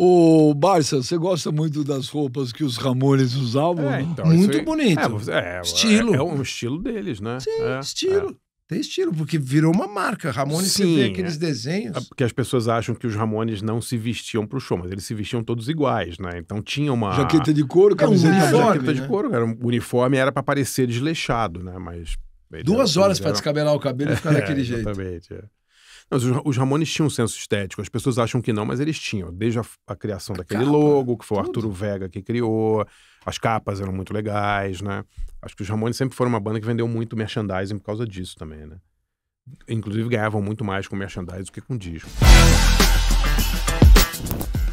O Barça, você gosta muito das roupas que os Ramones usavam? É, né? então, muito bonito. É, é, estilo. É, é, um estilo deles, né? Sim, é, estilo. É. Tem estilo, porque virou uma marca. Ramones, Sim, você vê aqueles desenhos. É porque as pessoas acham que os Ramones não se vestiam para o show, mas eles se vestiam todos iguais, né? Então tinha uma. Jaqueta de couro, camiseta é, um uniforme, Jaqueta né? de couro, era O uniforme era para parecer desleixado, né? Mas. Duas horas para descabelar o cabelo e ficar daquele jeito. Exatamente. É os, Ramones tinham um senso estético, as pessoas acham que não, mas eles tinham. Desde a, a criação a daquele capa, logo, que foi tudo. o Arturo Vega que criou, as capas eram muito legais, né? Acho que os Ramones sempre foram uma banda que vendeu muito merchandising por causa disso também, né? Inclusive ganhavam muito mais com merchandising do que com disco.